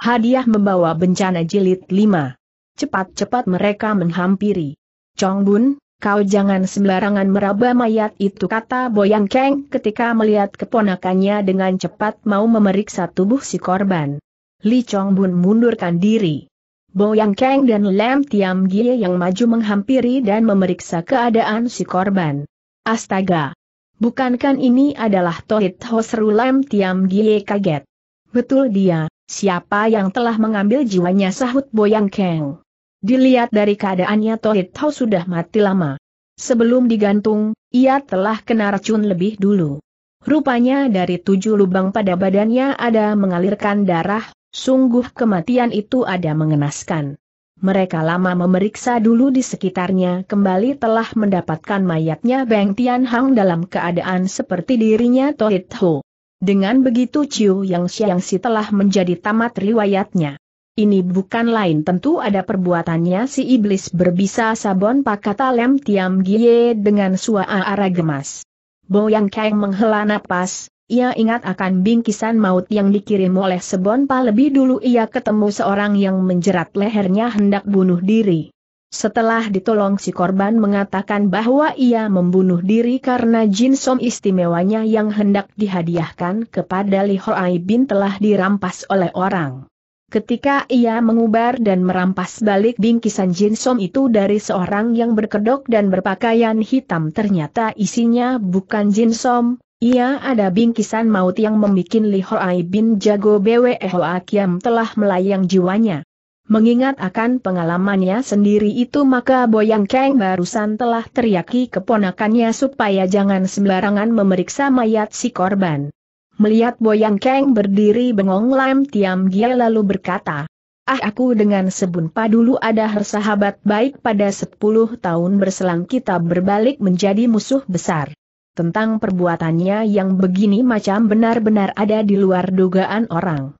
Hadiah membawa bencana jilid 5. Cepat-cepat mereka menghampiri. Chong Bun, kau jangan sembarangan meraba mayat itu kata Boyang Kang ketika melihat keponakannya dengan cepat mau memeriksa tubuh si korban. Li Chong Bun mundurkan diri. Boyang Kang dan Lam Tiam Gie yang maju menghampiri dan memeriksa keadaan si korban. Astaga! Bukankan ini adalah Tohit Hosru Lam Tiam Gie kaget. Betul dia, Siapa yang telah mengambil jiwanya sahut Boyang Keng. Dilihat dari keadaannya Tohit Tau sudah mati lama. Sebelum digantung, ia telah kena racun lebih dulu. Rupanya dari tujuh lubang pada badannya ada mengalirkan darah, sungguh kematian itu ada mengenaskan. Mereka lama memeriksa dulu di sekitarnya kembali telah mendapatkan mayatnya Beng Tian Hang dalam keadaan seperti dirinya Tohit Ho. Dengan begitu Ciu Yang si telah menjadi tamat riwayatnya. Ini bukan lain tentu ada perbuatannya si iblis berbisa sabon pakata lem tiam gie dengan suara gemas. yang Kang menghela napas, ia ingat akan bingkisan maut yang dikirim oleh Sebonpa lebih dulu ia ketemu seorang yang menjerat lehernya hendak bunuh diri. Setelah ditolong si korban mengatakan bahwa ia membunuh diri karena jin som istimewanya yang hendak dihadiahkan kepada Li Aibin Bin telah dirampas oleh orang. Ketika ia mengubar dan merampas balik bingkisan jin som itu dari seorang yang berkedok dan berpakaian hitam ternyata isinya bukan jin som, ia ada bingkisan maut yang membuat Li Aibin Bin jago Bwe Ho Akiam telah melayang jiwanya. Mengingat akan pengalamannya sendiri itu maka Boyang Kang barusan telah teriaki keponakannya supaya jangan sembarangan memeriksa mayat si korban. Melihat Boyang Kang berdiri bengong Lam Tiam Gia lalu berkata, Ah aku dengan sebunpa dulu ada sahabat baik pada 10 tahun berselang kita berbalik menjadi musuh besar. Tentang perbuatannya yang begini macam benar-benar ada di luar dugaan orang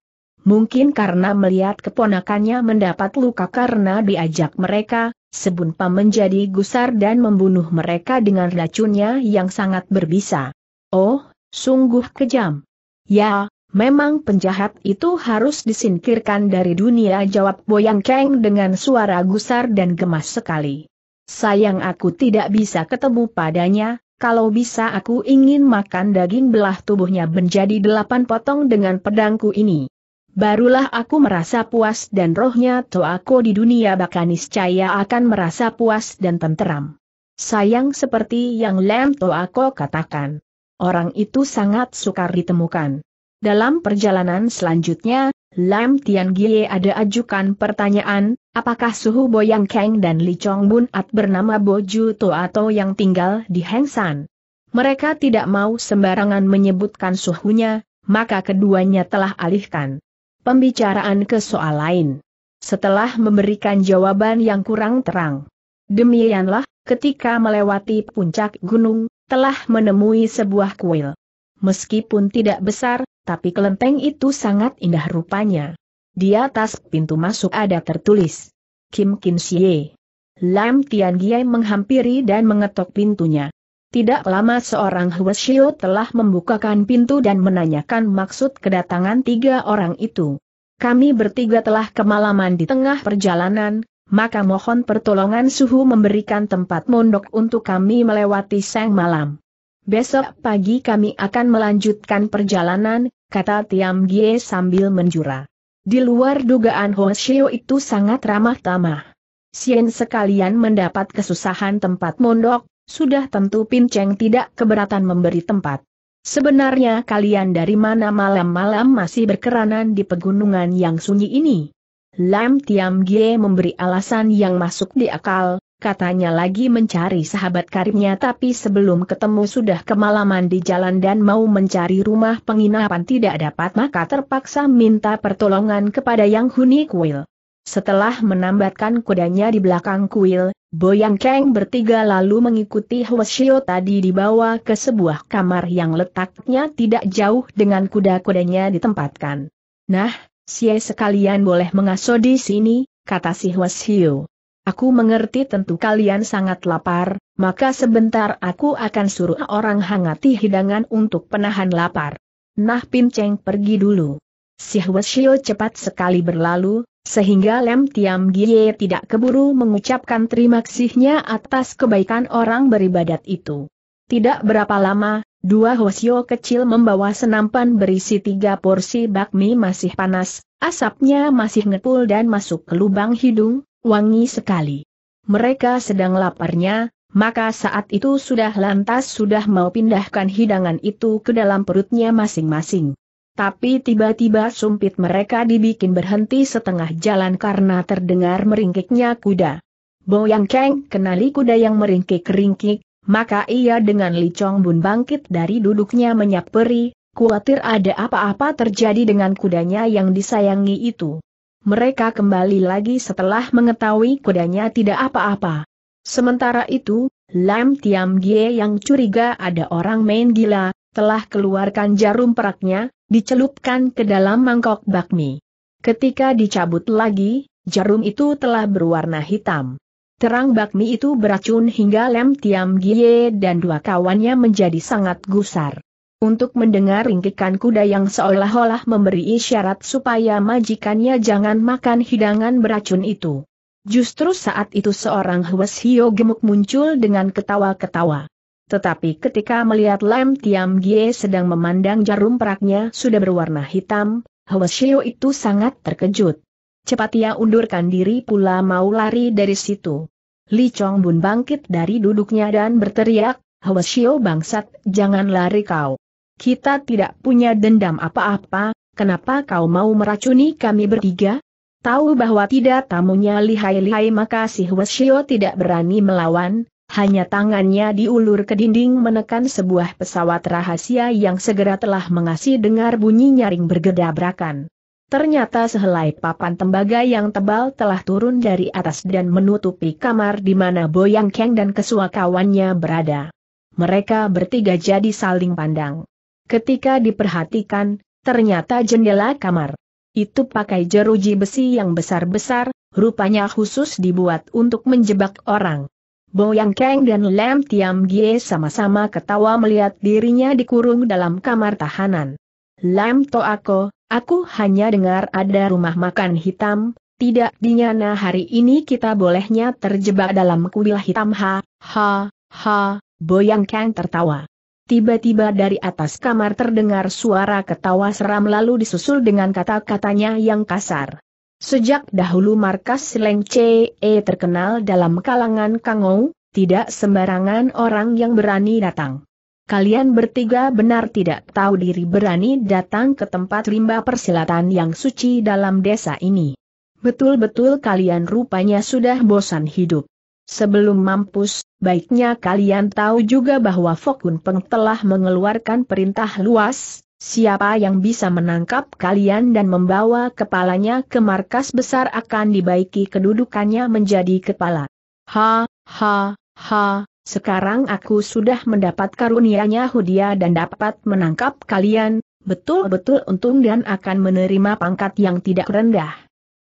mungkin karena melihat keponakannya mendapat luka karena diajak mereka, Sebunpa menjadi gusar dan membunuh mereka dengan racunnya yang sangat berbisa. Oh, sungguh kejam. Ya, memang penjahat itu harus disingkirkan dari dunia jawab Boyang Keng dengan suara gusar dan gemas sekali. Sayang aku tidak bisa ketemu padanya, kalau bisa aku ingin makan daging belah tubuhnya menjadi delapan potong dengan pedangku ini. Barulah aku merasa puas dan rohnya to aku di dunia bahkan niscaya akan merasa puas dan tenteram. Sayang seperti yang Lem to aku katakan. Orang itu sangat sukar ditemukan. Dalam perjalanan selanjutnya, Lam Tian Gie ada ajukan pertanyaan, apakah suhu Boyang Kang dan Li Chong Bun At bernama Boju To atau yang tinggal di Hengsan? Mereka tidak mau sembarangan menyebutkan suhunya, maka keduanya telah alihkan pembicaraan ke soal lain. Setelah memberikan jawaban yang kurang terang. Demikianlah, ketika melewati puncak gunung, telah menemui sebuah kuil. Meskipun tidak besar, tapi kelenteng itu sangat indah rupanya. Di atas pintu masuk ada tertulis, Kim Kim Sye. Lam Tian Gye menghampiri dan mengetok pintunya. Tidak lama seorang Huashio telah membukakan pintu dan menanyakan maksud kedatangan tiga orang itu. Kami bertiga telah kemalaman di tengah perjalanan, maka mohon pertolongan suhu memberikan tempat mondok untuk kami melewati sang malam. Besok pagi kami akan melanjutkan perjalanan, kata Tiam Gie sambil menjura. Di luar dugaan Hoshio itu sangat ramah tamah. Sien sekalian mendapat kesusahan tempat mondok, sudah tentu Pin Cheng tidak keberatan memberi tempat. Sebenarnya kalian dari mana malam-malam masih berkeranan di pegunungan yang sunyi ini? Lam Tiam Gie memberi alasan yang masuk di akal, katanya lagi mencari sahabat karibnya tapi sebelum ketemu sudah kemalaman di jalan dan mau mencari rumah penginapan tidak dapat maka terpaksa minta pertolongan kepada Yang Huni Kuil. Setelah menambatkan kudanya di belakang kuil, Boyang Kang bertiga lalu mengikuti Hwasyo tadi dibawa ke sebuah kamar yang letaknya tidak jauh dengan kuda-kudanya ditempatkan. Nah, sie sekalian boleh mengasuh di sini, kata si Hwasyo. Aku mengerti tentu kalian sangat lapar, maka sebentar aku akan suruh orang hangati hidangan untuk penahan lapar. Nah Pin Cheng pergi dulu. Si Hwasyo cepat sekali berlalu, sehingga Lem Tiam Gie tidak keburu mengucapkan terima kasihnya atas kebaikan orang beribadat itu. Tidak berapa lama, dua hosio kecil membawa senampan berisi tiga porsi bakmi masih panas, asapnya masih ngepul dan masuk ke lubang hidung, wangi sekali. Mereka sedang laparnya, maka saat itu sudah lantas sudah mau pindahkan hidangan itu ke dalam perutnya masing-masing. Tapi tiba-tiba sumpit mereka dibikin berhenti setengah jalan karena terdengar meringkiknya kuda. Boyang Keng kenali kuda yang meringkik-ringkik, maka ia dengan licong bun bangkit dari duduknya menyaperi, khawatir ada apa-apa terjadi dengan kudanya yang disayangi itu. Mereka kembali lagi setelah mengetahui kudanya tidak apa-apa. Sementara itu, Lam Tiam Gie yang curiga ada orang main gila, telah keluarkan jarum peraknya, dicelupkan ke dalam mangkok bakmi. Ketika dicabut lagi, jarum itu telah berwarna hitam. Terang bakmi itu beracun hingga Lem Tiam Gie dan dua kawannya menjadi sangat gusar. Untuk mendengar ringkikan kuda yang seolah-olah memberi isyarat supaya majikannya jangan makan hidangan beracun itu. Justru saat itu seorang Hwes Hio gemuk muncul dengan ketawa-ketawa. Tetapi ketika melihat Lam Tiam Gie sedang memandang jarum peraknya sudah berwarna hitam, Shio itu sangat terkejut. Cepat ia ya, undurkan diri pula mau lari dari situ. Li Chong Bun bangkit dari duduknya dan berteriak, Shio bangsat, jangan lari kau. Kita tidak punya dendam apa-apa, kenapa kau mau meracuni kami bertiga? Tahu bahwa tidak tamunya lihai-lihai maka si Shio tidak berani melawan, hanya tangannya diulur ke dinding menekan sebuah pesawat rahasia yang segera telah mengasih dengar bunyi nyaring bergedabrakan. Ternyata sehelai papan tembaga yang tebal telah turun dari atas dan menutupi kamar di mana Boyang Keng dan kesua kawannya berada. Mereka bertiga jadi saling pandang. Ketika diperhatikan, ternyata jendela kamar. Itu pakai jeruji besi yang besar-besar, rupanya khusus dibuat untuk menjebak orang. Boyang Kang dan Lam Tiam Gie sama-sama ketawa melihat dirinya dikurung dalam kamar tahanan. Lam Toako, aku hanya dengar ada rumah makan hitam, tidak dinyana hari ini kita bolehnya terjebak dalam kuil hitam ha, ha, ha, Boyang Kang tertawa. Tiba-tiba dari atas kamar terdengar suara ketawa seram lalu disusul dengan kata-katanya yang kasar. Sejak dahulu markas Leng e terkenal dalam kalangan Kangou, tidak sembarangan orang yang berani datang. Kalian bertiga benar tidak tahu diri berani datang ke tempat rimba persilatan yang suci dalam desa ini. Betul-betul kalian rupanya sudah bosan hidup. Sebelum mampus, baiknya kalian tahu juga bahwa Fokun Peng telah mengeluarkan perintah luas, Siapa yang bisa menangkap kalian dan membawa kepalanya ke markas besar akan dibaiki kedudukannya menjadi kepala. Ha, ha, ha, sekarang aku sudah mendapat karunianya Hudia dan dapat menangkap kalian, betul-betul untung dan akan menerima pangkat yang tidak rendah.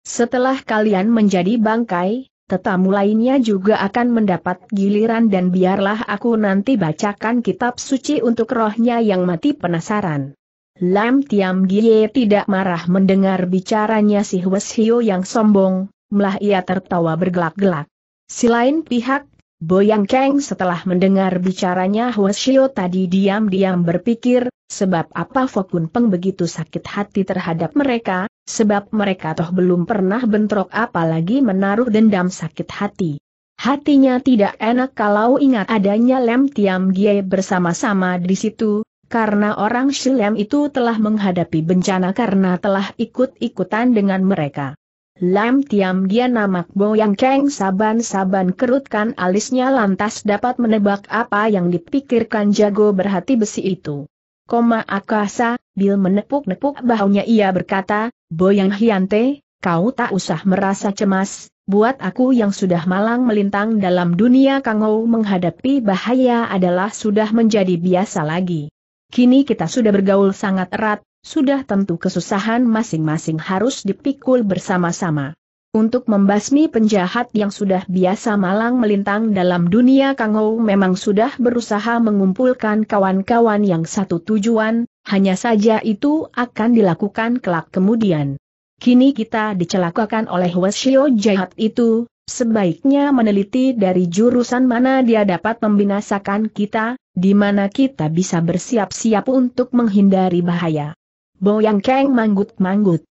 Setelah kalian menjadi bangkai, tetamu lainnya juga akan mendapat giliran dan biarlah aku nanti bacakan kitab suci untuk rohnya yang mati penasaran. Lam Tiam Gie tidak marah mendengar bicaranya si Hwes Hio yang sombong, malah ia tertawa bergelak-gelak. Selain pihak, Boyang Kang setelah mendengar bicaranya Hwes Hio tadi diam-diam berpikir, sebab apa Fokun Peng begitu sakit hati terhadap mereka, sebab mereka toh belum pernah bentrok apalagi menaruh dendam sakit hati. Hatinya tidak enak kalau ingat adanya Lam Tiam Gie bersama-sama di situ, karena orang Shilem itu telah menghadapi bencana karena telah ikut-ikutan dengan mereka. Lam tiam dia namak boyang keng saban-saban kerutkan alisnya lantas dapat menebak apa yang dipikirkan jago berhati besi itu. Koma akasa, Bil menepuk-nepuk bahunya ia berkata, Boyang Hyante, kau tak usah merasa cemas, buat aku yang sudah malang melintang dalam dunia kangau menghadapi bahaya adalah sudah menjadi biasa lagi. Kini kita sudah bergaul sangat erat, sudah tentu kesusahan masing-masing harus dipikul bersama-sama. Untuk membasmi penjahat yang sudah biasa malang melintang dalam dunia Kangou memang sudah berusaha mengumpulkan kawan-kawan yang satu tujuan, hanya saja itu akan dilakukan kelak kemudian. Kini kita dicelakakan oleh Wesio jahat itu, sebaiknya meneliti dari jurusan mana dia dapat membinasakan kita, di mana kita bisa bersiap-siap untuk menghindari bahaya. Boyang Kang manggut-manggut.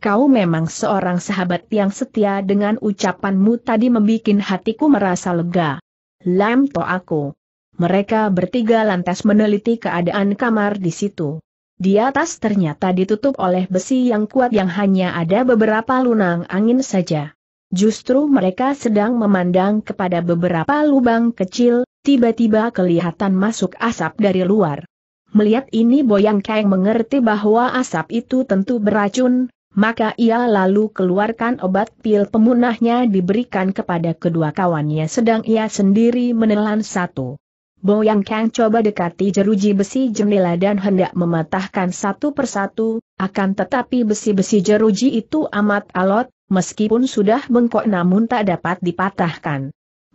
Kau memang seorang sahabat yang setia dengan ucapanmu tadi membuat hatiku merasa lega. Lam to aku. Mereka bertiga lantas meneliti keadaan kamar di situ. Di atas ternyata ditutup oleh besi yang kuat yang hanya ada beberapa lunang angin saja. Justru mereka sedang memandang kepada beberapa lubang kecil, tiba-tiba kelihatan masuk asap dari luar. Melihat ini Boyang Kang mengerti bahwa asap itu tentu beracun, maka ia lalu keluarkan obat pil pemunahnya diberikan kepada kedua kawannya sedang ia sendiri menelan satu. Boyang Kang coba dekati jeruji besi jendela dan hendak mematahkan satu persatu, akan tetapi besi-besi jeruji itu amat alot, meskipun sudah bengkok namun tak dapat dipatahkan.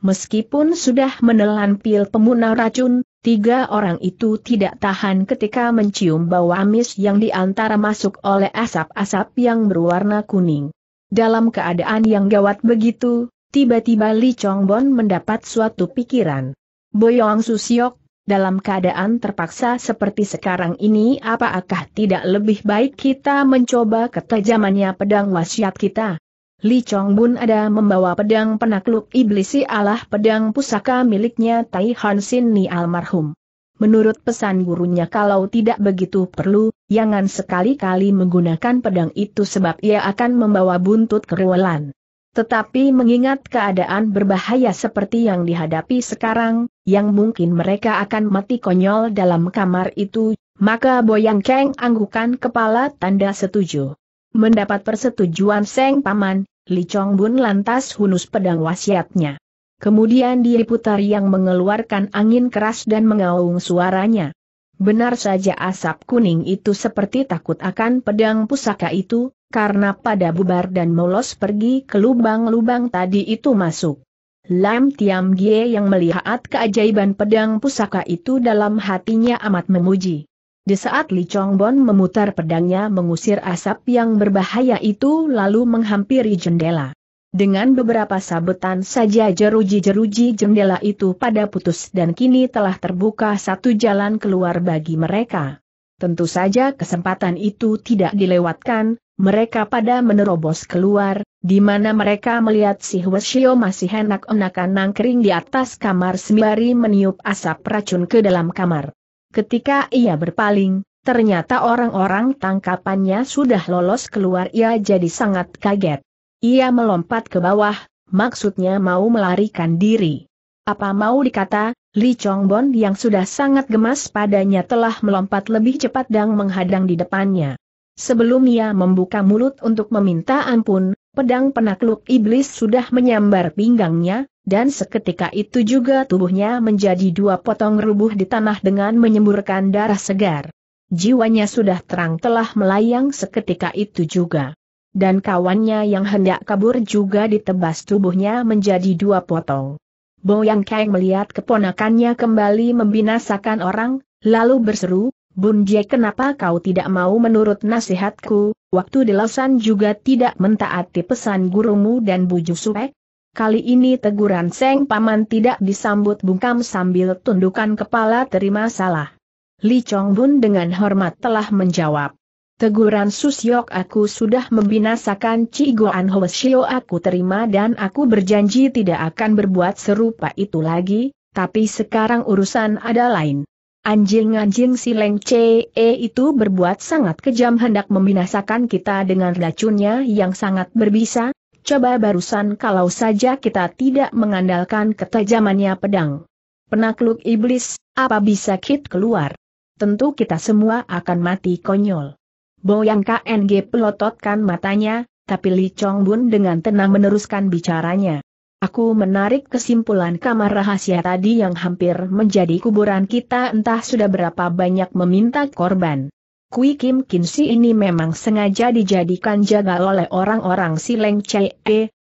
Meskipun sudah menelan pil pemunah racun, tiga orang itu tidak tahan ketika mencium bau amis yang diantara masuk oleh asap-asap yang berwarna kuning. Dalam keadaan yang gawat begitu, tiba-tiba Li Chongbon mendapat suatu pikiran. Boyong Susiok, dalam keadaan terpaksa seperti sekarang ini apakah tidak lebih baik kita mencoba ketajamannya pedang wasiat kita? Li Chong Bun ada membawa pedang penakluk iblis si Allah pedang pusaka miliknya Tai Han Sin Ni almarhum. Menurut pesan gurunya kalau tidak begitu perlu, jangan sekali-kali menggunakan pedang itu sebab ia akan membawa buntut keruwelan. Tetapi mengingat keadaan berbahaya seperti yang dihadapi sekarang, yang mungkin mereka akan mati konyol dalam kamar itu, maka Boyang Cheng anggukan kepala tanda setuju. Mendapat persetujuan Seng Paman, Li Chong Bun lantas hunus pedang wasiatnya. Kemudian diputar yang mengeluarkan angin keras dan mengaung suaranya. Benar saja asap kuning itu seperti takut akan pedang pusaka itu, karena pada bubar dan molos pergi ke lubang-lubang tadi itu masuk. Lam Tiam Gie yang melihat keajaiban pedang pusaka itu dalam hatinya amat memuji. Di saat Li Chongbon memutar pedangnya mengusir asap yang berbahaya itu lalu menghampiri jendela. Dengan beberapa sabetan saja jeruji-jeruji jendela itu pada putus dan kini telah terbuka satu jalan keluar bagi mereka. Tentu saja kesempatan itu tidak dilewatkan, mereka pada menerobos keluar, di mana mereka melihat si Huesio masih enak-enakan nangkering di atas kamar sembari meniup asap racun ke dalam kamar. Ketika ia berpaling, ternyata orang-orang tangkapannya sudah lolos keluar ia jadi sangat kaget. Ia melompat ke bawah, maksudnya mau melarikan diri. Apa mau dikata, Li Chongbon yang sudah sangat gemas padanya telah melompat lebih cepat dan menghadang di depannya. Sebelum ia membuka mulut untuk meminta ampun, pedang penakluk iblis sudah menyambar pinggangnya, dan seketika itu juga tubuhnya menjadi dua potong rubuh di tanah dengan menyemburkan darah segar. Jiwanya sudah terang telah melayang seketika itu juga. Dan kawannya yang hendak kabur juga ditebas tubuhnya menjadi dua potong. Boyang Kang melihat keponakannya kembali membinasakan orang, lalu berseru, Bun Jie kenapa kau tidak mau menurut nasihatku, waktu di juga tidak mentaati pesan gurumu dan Bu Supek? Kali ini teguran Seng Paman tidak disambut bungkam sambil tundukan kepala terima salah. Li Chong Bun dengan hormat telah menjawab. Teguran Susyok aku sudah membinasakan Ci Goan Hoshio aku terima dan aku berjanji tidak akan berbuat serupa itu lagi, tapi sekarang urusan ada lain. Anjing-anjing si Leng E itu berbuat sangat kejam hendak membinasakan kita dengan racunnya yang sangat berbisa, coba barusan kalau saja kita tidak mengandalkan ketajamannya pedang. Penakluk iblis, apa bisa kit keluar? Tentu kita semua akan mati konyol. Boyang KNG pelototkan matanya, tapi Li Chong Bun dengan tenang meneruskan bicaranya. Aku menarik kesimpulan kamar rahasia tadi yang hampir menjadi kuburan kita entah sudah berapa banyak meminta korban. Kui Kim Kinsi ini memang sengaja dijadikan jaga oleh orang-orang Sileng Chee,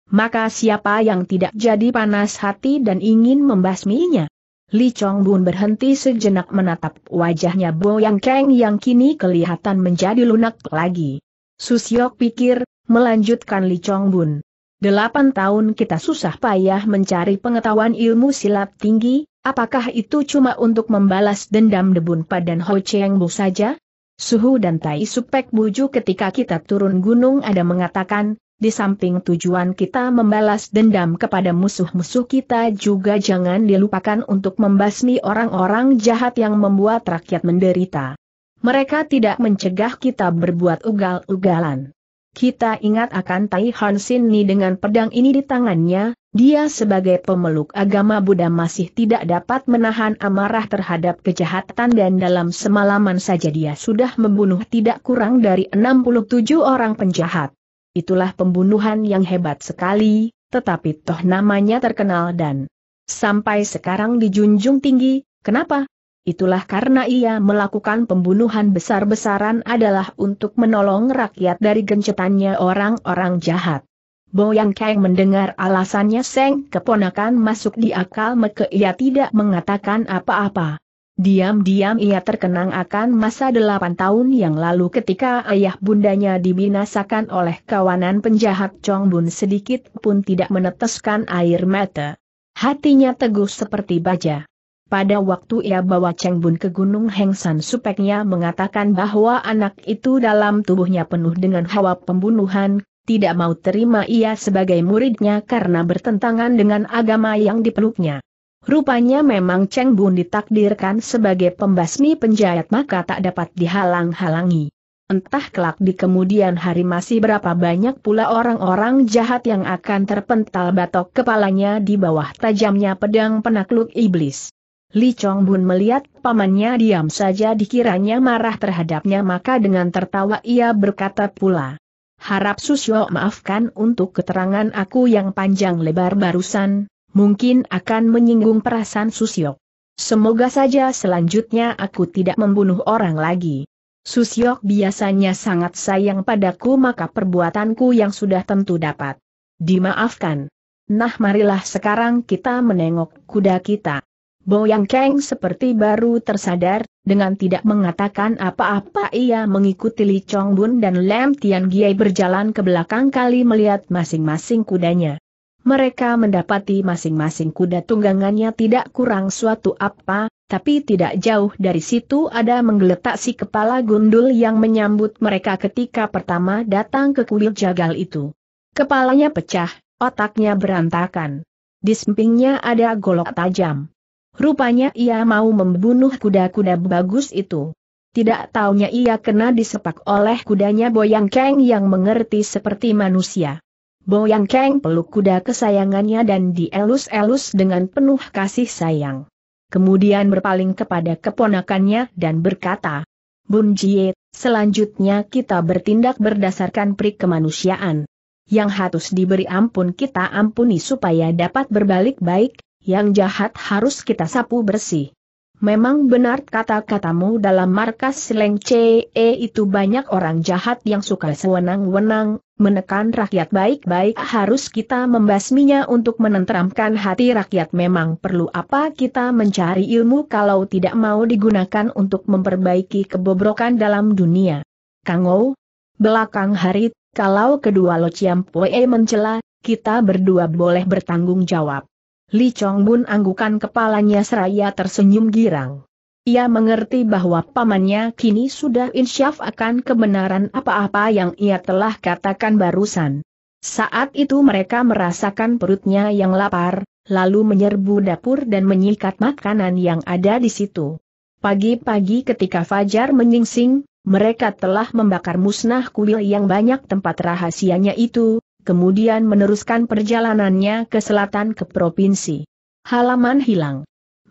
maka siapa yang tidak jadi panas hati dan ingin membasminya? Li Chong Bun berhenti sejenak menatap wajahnya Yang Kang yang kini kelihatan menjadi lunak lagi. Susyok pikir, melanjutkan Li Chong Bun. Delapan tahun kita susah payah mencari pengetahuan ilmu silat tinggi, apakah itu cuma untuk membalas dendam debun padan Ho Cheng Bu saja? Suhu dan Tai Supek Buju ketika kita turun gunung ada mengatakan, di samping tujuan kita membalas dendam kepada musuh-musuh kita juga jangan dilupakan untuk membasmi orang-orang jahat yang membuat rakyat menderita. Mereka tidak mencegah kita berbuat ugal-ugalan. Kita ingat akan Tai Hansin ni dengan pedang ini di tangannya, dia sebagai pemeluk agama Buddha masih tidak dapat menahan amarah terhadap kejahatan dan dalam semalaman saja dia sudah membunuh tidak kurang dari 67 orang penjahat. Itulah pembunuhan yang hebat sekali, tetapi toh namanya terkenal dan sampai sekarang dijunjung tinggi, kenapa? Itulah karena ia melakukan pembunuhan besar-besaran adalah untuk menolong rakyat dari gencetannya orang-orang jahat. Boyang Kang mendengar alasannya Seng keponakan masuk di akal meke ia tidak mengatakan apa-apa. Diam-diam ia terkenang akan masa delapan tahun yang lalu ketika ayah bundanya dibinasakan oleh kawanan penjahat Chong Bun sedikit pun tidak meneteskan air mata. Hatinya teguh seperti baja. Pada waktu ia bawa Cheng Bun ke Gunung Hengsan supeknya mengatakan bahwa anak itu dalam tubuhnya penuh dengan hawa pembunuhan, tidak mau terima ia sebagai muridnya karena bertentangan dengan agama yang dipeluknya. Rupanya memang Cheng Bun ditakdirkan sebagai pembasmi penjahat maka tak dapat dihalang-halangi. Entah kelak di kemudian hari masih berapa banyak pula orang-orang jahat yang akan terpental batok kepalanya di bawah tajamnya pedang penakluk iblis. Li Chong Bun melihat pamannya diam saja dikiranya marah terhadapnya maka dengan tertawa ia berkata pula, Harap Susyo maafkan untuk keterangan aku yang panjang lebar barusan, mungkin akan menyinggung perasaan Susyo. Semoga saja selanjutnya aku tidak membunuh orang lagi. Susyok biasanya sangat sayang padaku maka perbuatanku yang sudah tentu dapat dimaafkan. Nah marilah sekarang kita menengok kuda kita. Boyang Keng seperti baru tersadar, dengan tidak mengatakan apa-apa ia mengikuti Li Chong Bun dan Lam Tian Giai berjalan ke belakang kali melihat masing-masing kudanya. Mereka mendapati masing-masing kuda tunggangannya tidak kurang suatu apa, tapi tidak jauh dari situ ada menggeletak si kepala gundul yang menyambut mereka ketika pertama datang ke kuil jagal itu. Kepalanya pecah, otaknya berantakan. Di sampingnya ada golok tajam. Rupanya ia mau membunuh kuda-kuda bagus itu. Tidak taunya ia kena disepak oleh kudanya Boyang Kang yang mengerti seperti manusia. Boyang Kang peluk kuda kesayangannya dan dielus-elus dengan penuh kasih sayang. Kemudian berpaling kepada keponakannya dan berkata, Bun Jie, selanjutnya kita bertindak berdasarkan prik kemanusiaan. Yang harus diberi ampun kita ampuni supaya dapat berbalik baik, yang jahat harus kita sapu bersih. Memang benar kata-katamu dalam markas Sleng CE e, itu banyak orang jahat yang suka sewenang-wenang, menekan rakyat baik-baik harus kita membasminya untuk menenteramkan hati rakyat memang perlu apa kita mencari ilmu kalau tidak mau digunakan untuk memperbaiki kebobrokan dalam dunia. Kangou, belakang hari, kalau kedua Lo Chiam mencela, kita berdua boleh bertanggung jawab. Li Chong Bun anggukan kepalanya seraya tersenyum girang. Ia mengerti bahwa pamannya kini sudah insyaf akan kebenaran apa-apa yang ia telah katakan barusan. Saat itu mereka merasakan perutnya yang lapar, lalu menyerbu dapur dan menyikat makanan yang ada di situ. Pagi-pagi ketika Fajar menyingsing, mereka telah membakar musnah kuil yang banyak tempat rahasianya itu, kemudian meneruskan perjalanannya ke selatan ke provinsi. Halaman hilang.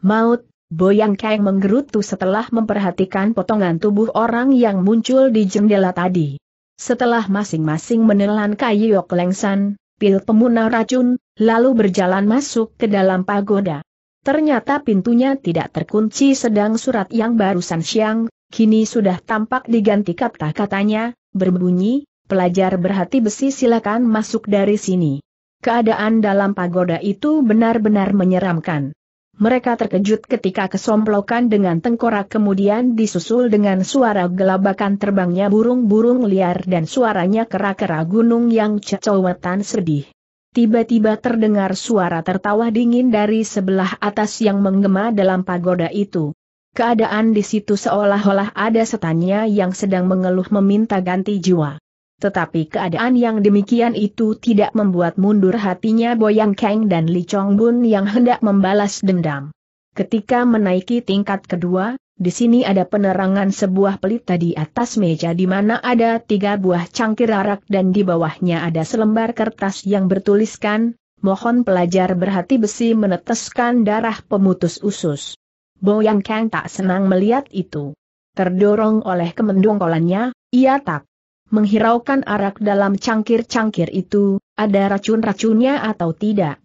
Maut, Boyang Kang menggerutu setelah memperhatikan potongan tubuh orang yang muncul di jendela tadi. Setelah masing-masing menelan kayu lengsan, pil pemunah racun, lalu berjalan masuk ke dalam pagoda. Ternyata pintunya tidak terkunci sedang surat yang barusan siang, kini sudah tampak diganti kata-katanya, berbunyi, pelajar berhati besi silakan masuk dari sini. Keadaan dalam pagoda itu benar-benar menyeramkan. Mereka terkejut ketika kesomplokan dengan tengkorak kemudian disusul dengan suara gelabakan terbangnya burung-burung liar dan suaranya kera-kera gunung yang cecowetan sedih. Tiba-tiba terdengar suara tertawa dingin dari sebelah atas yang menggema dalam pagoda itu. Keadaan di situ seolah-olah ada setannya yang sedang mengeluh meminta ganti jiwa. Tetapi keadaan yang demikian itu tidak membuat mundur hatinya Boyang Kang dan Li Chong Bun yang hendak membalas dendam. Ketika menaiki tingkat kedua, di sini ada penerangan sebuah pelita di atas meja di mana ada tiga buah cangkir arak dan di bawahnya ada selembar kertas yang bertuliskan, mohon pelajar berhati besi meneteskan darah pemutus usus. Boyang Kang tak senang melihat itu. Terdorong oleh kemendongkolannya, ia tak menghiraukan arak dalam cangkir-cangkir itu, ada racun-racunnya atau tidak.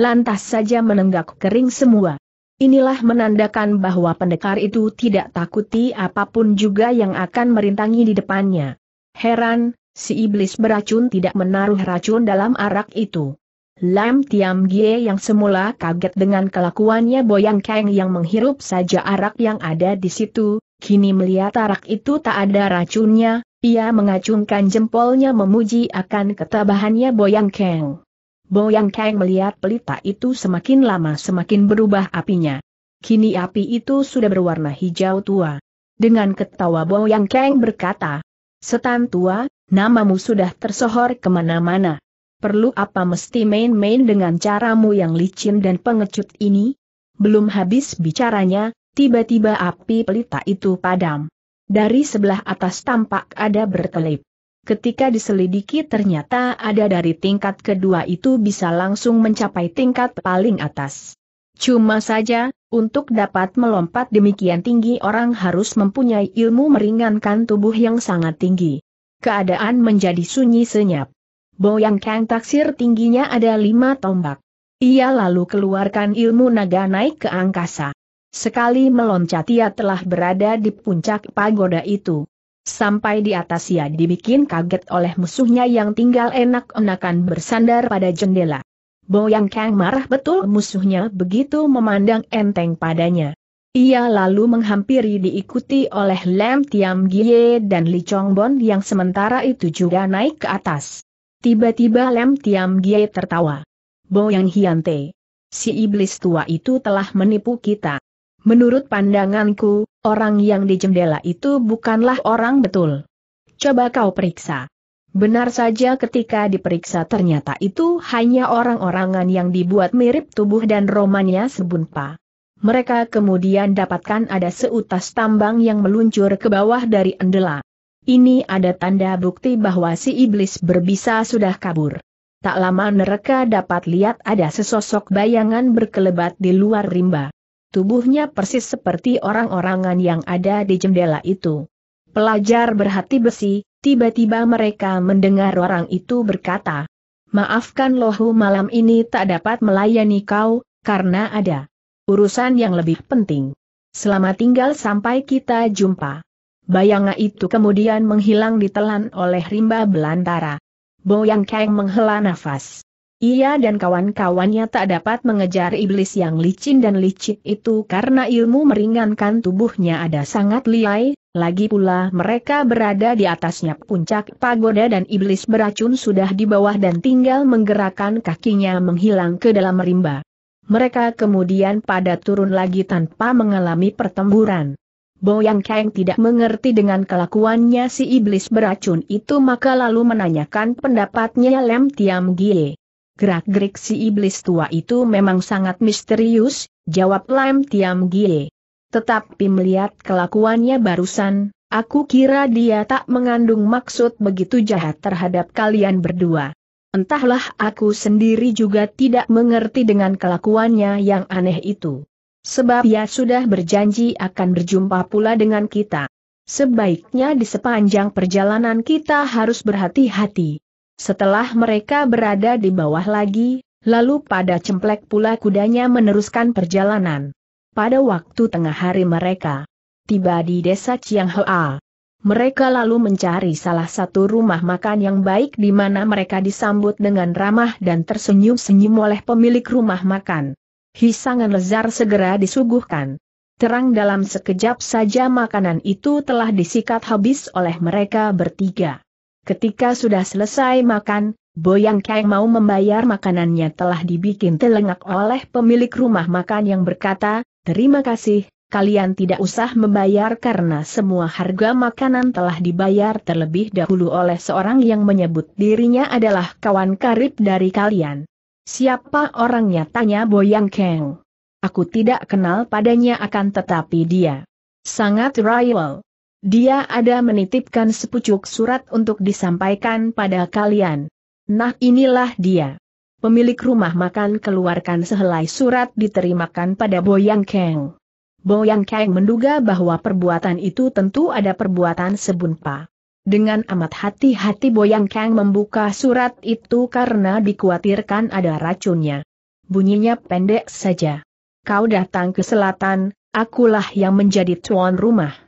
Lantas saja menenggak kering semua. Inilah menandakan bahwa pendekar itu tidak takuti apapun juga yang akan merintangi di depannya. Heran, si iblis beracun tidak menaruh racun dalam arak itu. Lam Tiam Gie yang semula kaget dengan kelakuannya Boyang Kang yang menghirup saja arak yang ada di situ, kini melihat arak itu tak ada racunnya, ia mengacungkan jempolnya memuji akan ketabahannya Boyang Kang. Boyang Kang melihat pelita itu semakin lama semakin berubah apinya. Kini api itu sudah berwarna hijau tua. Dengan ketawa Boyang Kang berkata, Setan tua, namamu sudah tersohor kemana-mana. Perlu apa mesti main-main dengan caramu yang licin dan pengecut ini? Belum habis bicaranya, tiba-tiba api pelita itu padam. Dari sebelah atas tampak ada berkelip. Ketika diselidiki ternyata ada dari tingkat kedua itu bisa langsung mencapai tingkat paling atas. Cuma saja, untuk dapat melompat demikian tinggi orang harus mempunyai ilmu meringankan tubuh yang sangat tinggi. Keadaan menjadi sunyi senyap. Boyang Kang taksir tingginya ada lima tombak. Ia lalu keluarkan ilmu naga naik ke angkasa. Sekali meloncat ia telah berada di puncak pagoda itu. Sampai di atas ia dibikin kaget oleh musuhnya yang tinggal enak-enakan bersandar pada jendela. Boyang Kang marah betul musuhnya begitu memandang enteng padanya. Ia lalu menghampiri diikuti oleh Lam Tiam Gie dan Li Bon yang sementara itu juga naik ke atas. Tiba-tiba Lam Tiam Gie tertawa. Boyang Hiante. Si iblis tua itu telah menipu kita. Menurut pandanganku, orang yang di jendela itu bukanlah orang betul. Coba kau periksa. Benar saja ketika diperiksa ternyata itu hanya orang-orangan yang dibuat mirip tubuh dan romannya sebunpa. Mereka kemudian dapatkan ada seutas tambang yang meluncur ke bawah dari endela. Ini ada tanda bukti bahwa si iblis berbisa sudah kabur. Tak lama mereka dapat lihat ada sesosok bayangan berkelebat di luar rimba. Tubuhnya persis seperti orang-orangan yang ada di jendela itu. Pelajar berhati besi, tiba-tiba mereka mendengar orang itu berkata, Maafkan lohu malam ini tak dapat melayani kau, karena ada urusan yang lebih penting. Selamat tinggal sampai kita jumpa. Bayanga itu kemudian menghilang ditelan oleh rimba belantara. Boyang Kang menghela nafas. Ia dan kawan-kawannya tak dapat mengejar iblis yang licin dan licik itu karena ilmu meringankan tubuhnya ada sangat liai, lagi pula mereka berada di atasnya puncak pagoda dan iblis beracun sudah di bawah dan tinggal menggerakkan kakinya menghilang ke dalam rimba. Mereka kemudian pada turun lagi tanpa mengalami pertempuran. Boyang Kang tidak mengerti dengan kelakuannya si iblis beracun itu maka lalu menanyakan pendapatnya Lem Tiam Gie. Gerak-gerik si iblis tua itu memang sangat misterius, jawab Lam Tiam Gie. Tetapi melihat kelakuannya barusan, aku kira dia tak mengandung maksud begitu jahat terhadap kalian berdua. Entahlah aku sendiri juga tidak mengerti dengan kelakuannya yang aneh itu. Sebab ia sudah berjanji akan berjumpa pula dengan kita. Sebaiknya di sepanjang perjalanan kita harus berhati-hati. Setelah mereka berada di bawah lagi, lalu pada cemplek pula kudanya meneruskan perjalanan. Pada waktu tengah hari mereka tiba di desa Chianghoa. Mereka lalu mencari salah satu rumah makan yang baik di mana mereka disambut dengan ramah dan tersenyum-senyum oleh pemilik rumah makan. Hisangan lezar segera disuguhkan. Terang dalam sekejap saja makanan itu telah disikat habis oleh mereka bertiga. Ketika sudah selesai makan, Boyang Kang mau membayar makanannya telah dibikin telengak oleh pemilik rumah makan yang berkata, terima kasih, kalian tidak usah membayar karena semua harga makanan telah dibayar terlebih dahulu oleh seorang yang menyebut dirinya adalah kawan karib dari kalian. Siapa orangnya tanya Boyang Kang. Aku tidak kenal padanya akan tetapi dia sangat rival. Dia ada menitipkan sepucuk surat untuk disampaikan pada kalian. Nah inilah dia. Pemilik rumah makan keluarkan sehelai surat diterimakan pada Boyang Kang. Boyang Kang menduga bahwa perbuatan itu tentu ada perbuatan sebunpa. Dengan amat hati-hati Boyang Kang membuka surat itu karena dikhawatirkan ada racunnya. Bunyinya pendek saja. Kau datang ke selatan, akulah yang menjadi tuan rumah.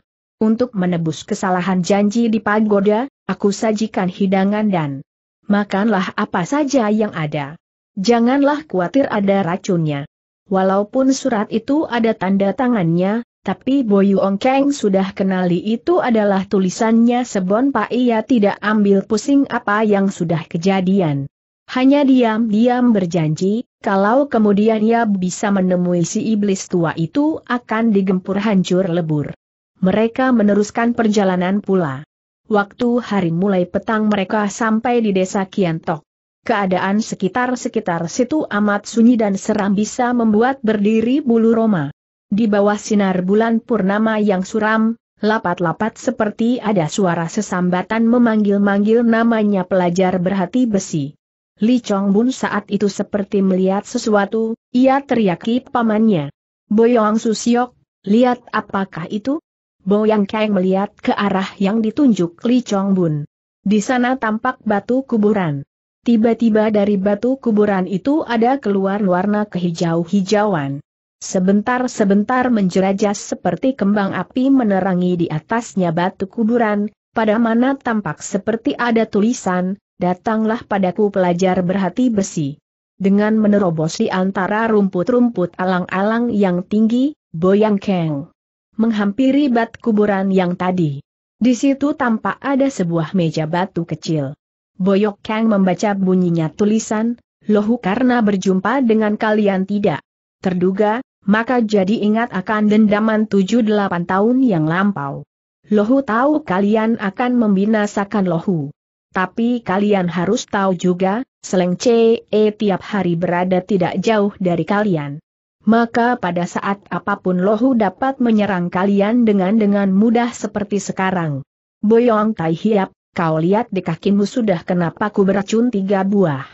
Untuk menebus kesalahan janji di pagoda, aku sajikan hidangan dan makanlah apa saja yang ada. Janganlah khawatir ada racunnya. Walaupun surat itu ada tanda tangannya, tapi Boyu Ongkeng sudah kenali itu adalah tulisannya Sebon Pak ia tidak ambil pusing apa yang sudah kejadian. Hanya diam-diam berjanji, kalau kemudian ia bisa menemui si iblis tua itu akan digempur hancur lebur. Mereka meneruskan perjalanan pula. Waktu hari mulai petang mereka sampai di desa Kiantok. Keadaan sekitar-sekitar situ amat sunyi dan seram bisa membuat berdiri bulu Roma. Di bawah sinar bulan purnama yang suram, lapat-lapat seperti ada suara sesambatan memanggil-manggil namanya pelajar berhati besi. Li Chong Bun saat itu seperti melihat sesuatu, ia teriaki pamannya. Boyong Susiok, lihat apakah itu? Bo yang Kang melihat ke arah yang ditunjuk Li Chong Bun. Di sana tampak batu kuburan. Tiba-tiba dari batu kuburan itu ada keluar warna kehijau-hijauan. Sebentar-sebentar menjerajas seperti kembang api menerangi di atasnya batu kuburan, pada mana tampak seperti ada tulisan, datanglah padaku pelajar berhati besi. Dengan menerobosi antara rumput-rumput alang-alang yang tinggi, Boyang Kang menghampiri bat kuburan yang tadi. Di situ tampak ada sebuah meja batu kecil. Boyok Kang membaca bunyinya tulisan, lohu karena berjumpa dengan kalian tidak. Terduga, maka jadi ingat akan dendaman 7-8 tahun yang lampau. Lohu tahu kalian akan membinasakan Lohu. Tapi kalian harus tahu juga, Seleng CE tiap hari berada tidak jauh dari kalian maka pada saat apapun Lohu dapat menyerang kalian dengan-dengan mudah seperti sekarang. Boyong Tai Hiap, kau lihat di kakimu sudah kenapa ku beracun tiga buah.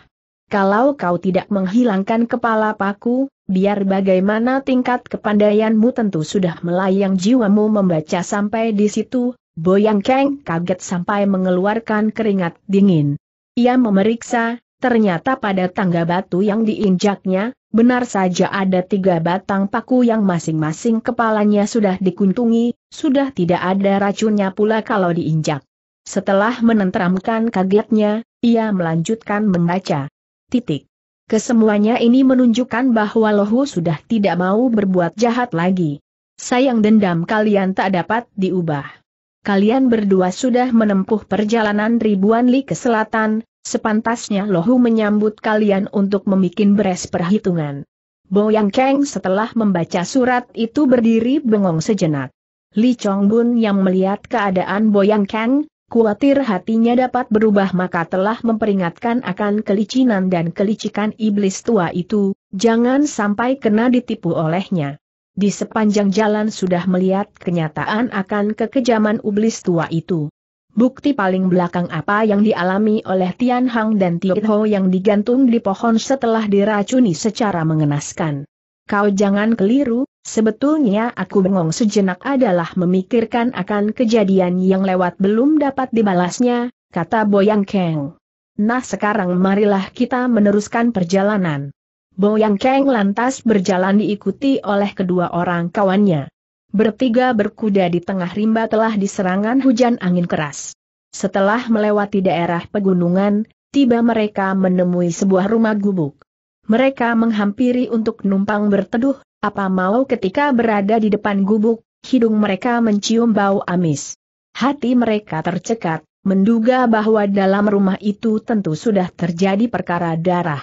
Kalau kau tidak menghilangkan kepala paku, biar bagaimana tingkat kepandaianmu tentu sudah melayang jiwamu membaca sampai di situ, Boyang Keng kaget sampai mengeluarkan keringat dingin. Ia memeriksa, ternyata pada tangga batu yang diinjaknya, Benar saja ada tiga batang paku yang masing-masing kepalanya sudah dikuntungi, sudah tidak ada racunnya pula kalau diinjak. Setelah menenteramkan kagetnya, ia melanjutkan membaca. Titik. Kesemuanya ini menunjukkan bahwa Lohu sudah tidak mau berbuat jahat lagi. Sayang dendam kalian tak dapat diubah. Kalian berdua sudah menempuh perjalanan ribuan li ke selatan, Sepantasnya Lohu menyambut kalian untuk memikin beres perhitungan. Boyang Kang setelah membaca surat itu berdiri bengong sejenak. Li Chong Bun yang melihat keadaan Boyang Kang, khawatir hatinya dapat berubah maka telah memperingatkan akan kelicinan dan kelicikan iblis tua itu, jangan sampai kena ditipu olehnya. Di sepanjang jalan sudah melihat kenyataan akan kekejaman iblis tua itu. Bukti paling belakang apa yang dialami oleh Tian Hang dan Tio Ho yang digantung di pohon setelah diracuni secara mengenaskan. Kau jangan keliru, sebetulnya aku bengong sejenak adalah memikirkan akan kejadian yang lewat belum dapat dibalasnya, kata Boyang Keng. Nah sekarang marilah kita meneruskan perjalanan. Boyang Keng lantas berjalan diikuti oleh kedua orang kawannya bertiga berkuda di tengah rimba telah diserangan hujan angin keras. Setelah melewati daerah pegunungan, tiba mereka menemui sebuah rumah gubuk. Mereka menghampiri untuk numpang berteduh, apa mau ketika berada di depan gubuk, hidung mereka mencium bau amis. Hati mereka tercekat, menduga bahwa dalam rumah itu tentu sudah terjadi perkara darah.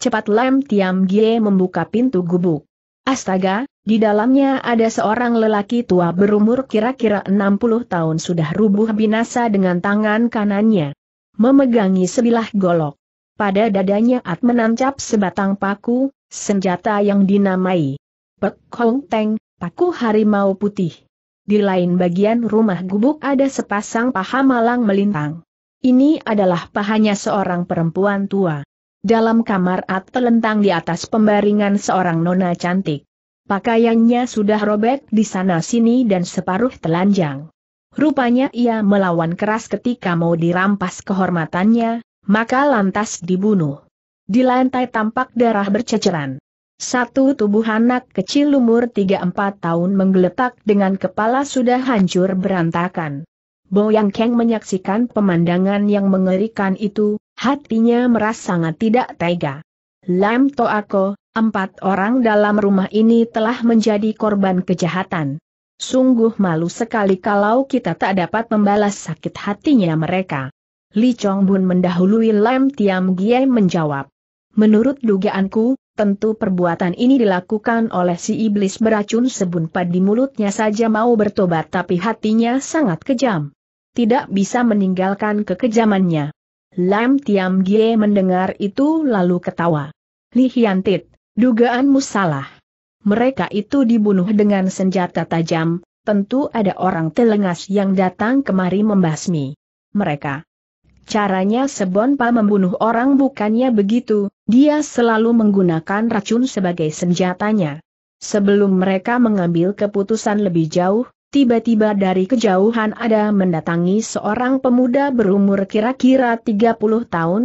Cepat Lem Tiam Gie membuka pintu gubuk. Astaga, di dalamnya ada seorang lelaki tua berumur kira-kira 60 tahun sudah rubuh binasa dengan tangan kanannya. Memegangi sebilah golok. Pada dadanya at menancap sebatang paku, senjata yang dinamai Pek Hong Teng, paku harimau putih. Di lain bagian rumah gubuk ada sepasang paha malang melintang. Ini adalah pahanya seorang perempuan tua. Dalam kamar At telentang di atas pembaringan seorang nona cantik. Pakaiannya sudah robek di sana-sini dan separuh telanjang. Rupanya ia melawan keras ketika mau dirampas kehormatannya, maka lantas dibunuh. Di lantai tampak darah berceceran. Satu tubuh anak kecil umur 3-4 tahun menggeletak dengan kepala sudah hancur berantakan. Bo Yang Keng menyaksikan pemandangan yang mengerikan itu, Hatinya merasa sangat tidak tega. Lam Toako, empat orang dalam rumah ini telah menjadi korban kejahatan. Sungguh malu sekali kalau kita tak dapat membalas sakit hatinya mereka. Li Chong Bun mendahului Lam Tiam Gie menjawab. Menurut dugaanku, tentu perbuatan ini dilakukan oleh si iblis beracun sebun pad di mulutnya saja mau bertobat tapi hatinya sangat kejam. Tidak bisa meninggalkan kekejamannya. Lam Tiam Gie mendengar itu lalu ketawa. Li Hian dugaanmu salah. Mereka itu dibunuh dengan senjata tajam, tentu ada orang telengas yang datang kemari membasmi. Mereka. Caranya sebonpa membunuh orang bukannya begitu, dia selalu menggunakan racun sebagai senjatanya. Sebelum mereka mengambil keputusan lebih jauh, Tiba-tiba dari kejauhan ada mendatangi seorang pemuda berumur kira-kira 30 tahun,